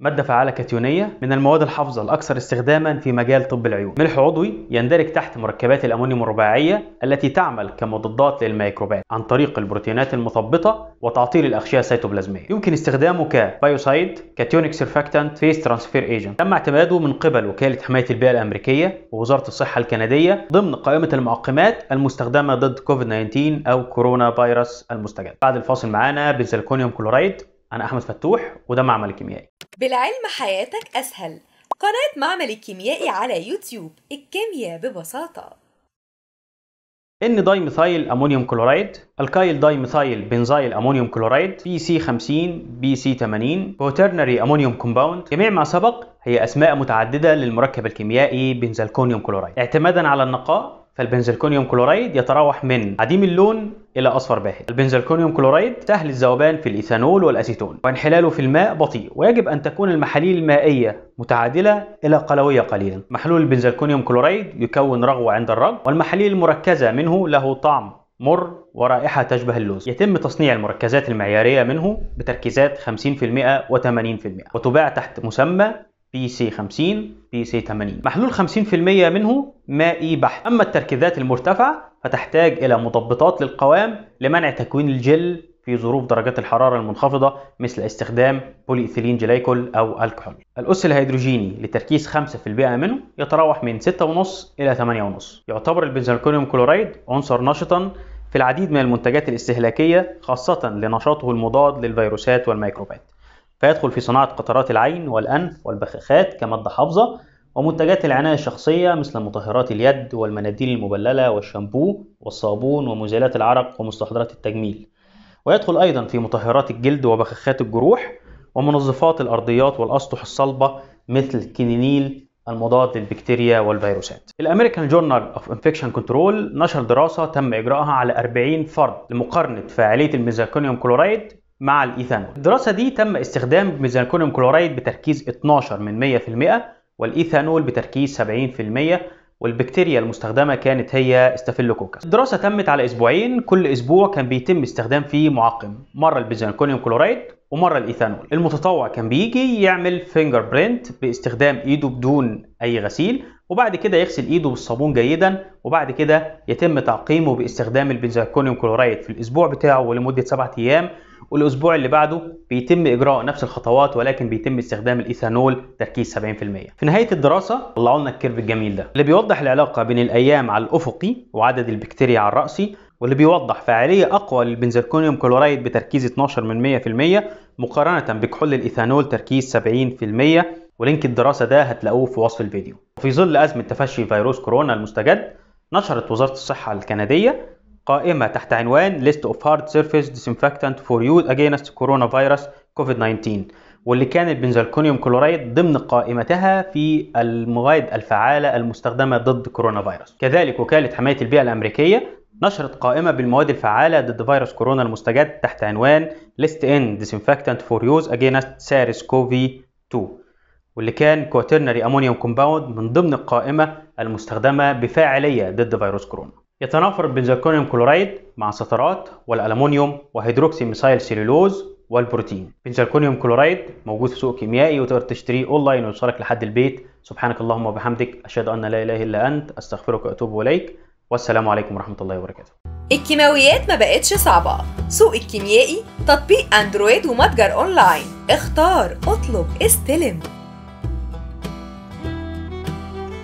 مادة فعالة كاتيونية من المواد الحافظة الأكثر استخداما في مجال طب العيون. ملح عضوي يندرج تحت مركبات الأمونيوم الرباعية التي تعمل كمضادات للميكروبات عن طريق البروتينات المثبطة وتعطيل الأغشية السيتوبلازمية. يمكن استخدامه كبايوسايد، كاتيونيك سيرفاكتانت، فيس ترانسفير ايجنت. تم اعتماده من قبل وكالة حماية البيئة الأمريكية ووزارة الصحة الكندية ضمن قائمة المعقمات المستخدمة ضد كوفيد 19 أو كورونا فيروس المستجد. بعد الفاصل معانا بنزلكونيوم كلورايد أنا أحمد فتوح وده معمل الكيميائي بالعلم حياتك أسهل قناة معمل الكيميائي على يوتيوب الكيمياء ببساطة ان داي ميثايل امونيوم كلورايد الكايل داي ميثايل بنزايل امونيوم كلورايد بي سي 50 بي سي 80 كوترنري امونيوم كومباوند جميع ما سبق هي اسماء متعدده للمركب الكيميائي بنزالكونيوم كلورايد اعتمادا على النقاء فالبنزلكونيوم كلورايد يتراوح من عديم اللون الى اصفر باهت البنزلكونيوم كلورايد سهل الذوبان في الايثانول والاسيتون وانحلاله في الماء بطيء ويجب ان تكون المحاليل المائيه متعادله الى قلويه قليلا محلول البنزلكونيوم كلورايد يكون رغوه عند الرج والمحاليل المركزه منه له طعم مر ورائحة تشبه اللوز يتم تصنيع المركزات المعيارية منه بتركيزات 50% و80% وتباع تحت مسمى بي سي 50 بي سي 80 محلول 50% منه مائي بحت أما التركيزات المرتفعة فتحتاج إلى مضبطات للقوام لمنع تكوين الجل في ظروف درجات الحرارة المنخفضة مثل استخدام بوليإثيلين جلايكول أو الكحول. الأس الهيدروجيني لتركيز 5% منه يتراوح من 6.5 إلى 8.5. يعتبر البنزالكونيوم كلورايد عنصر نشطا في العديد من المنتجات الاستهلاكية خاصة لنشاطه المضاد للفيروسات والميكروبات. فيدخل في صناعة قطرات العين والأنف والبخاخات كمادة حافظة ومنتجات العناية الشخصية مثل مطهرات اليد والمناديل المبللة والشامبو والصابون ومزيلات العرق ومستحضرات التجميل ويدخل أيضا في مطهرات الجلد وبخاخات الجروح ومنظفات الأرضيات والأسطح الصلبة مثل كينينيل المضاد للبكتيريا والفيروسات. الامريكان جورنال اوف انفكشن كنترول نشر دراسه تم اجراءها على 40 فرد لمقارنه فعاليه الميزاكونيوم كلورايد مع الايثانول الدراسه دي تم استخدام ميزانكونيوم كلورايد بتركيز 12 من 100% والايثانول بتركيز 70% والبكتيريا المستخدمه كانت هي استافيلوكوكس الدراسه تمت على اسبوعين كل اسبوع كان بيتم استخدام فيه معقم مره البيزانكونيوم كلورايد ومره الايثانول المتطوع كان بيجي يعمل فينجر برينت باستخدام ايده بدون اي غسيل وبعد كده يغسل ايده بالصابون جيدا وبعد كده يتم تعقيمه باستخدام البيزانكونيوم كلورايد في الاسبوع بتاعه ولمده 7 ايام والاسبوع اللي بعده بيتم اجراء نفس الخطوات ولكن بيتم استخدام الايثانول تركيز 70% في نهايه الدراسه طلعوا لنا الكيرف الجميل ده اللي بيوضح العلاقه بين الايام على الافقي وعدد البكتيريا على الراسي واللي بيوضح فعاليه اقوى للبنزركونيوم كلورايد بتركيز 12 من 100% مقارنه بكحول الايثانول تركيز 70% ولينك الدراسه ده هتلاقوه في وصف الفيديو وفي ظل ازمه تفشي فيروس كورونا المستجد نشرت وزاره الصحه الكنديه قائمة تحت عنوان List of Hard Surface Disinfectant for Use Against Coronavirus COVID-19 واللي كانت بنزلكونيوم كلورايد ضمن قائمتها في المواد الفعالة المستخدمة ضد كورونا فيروس كذلك وكالة حماية البيئة الأمريكية نشرت قائمة بالمواد الفعالة ضد فيروس كورونا المستجد تحت عنوان List in Disinfectant for Use Against SARS-CoV-2 واللي كان كواترنري أمونيوم كومباوند من ضمن القائمة المستخدمة بفاعلية ضد فيروس كورونا يتنافر البنزركونيوم كلورايد مع سترات والألمونيوم وهيدروكسي ميثايل سيلولوز والبروتين بنزركونيوم كلورايد موجود في سوق كيميائي وتقدر تشتريه اونلاين ويوصلك لحد البيت سبحانك اللهم وبحمدك اشهد ان لا اله الا انت استغفرك واتوب اليك والسلام عليكم ورحمه الله وبركاته الكيماويات ما بقتش صعبة سوق الكيميائي تطبيق اندرويد ومتجر اونلاين اختار اطلب استلم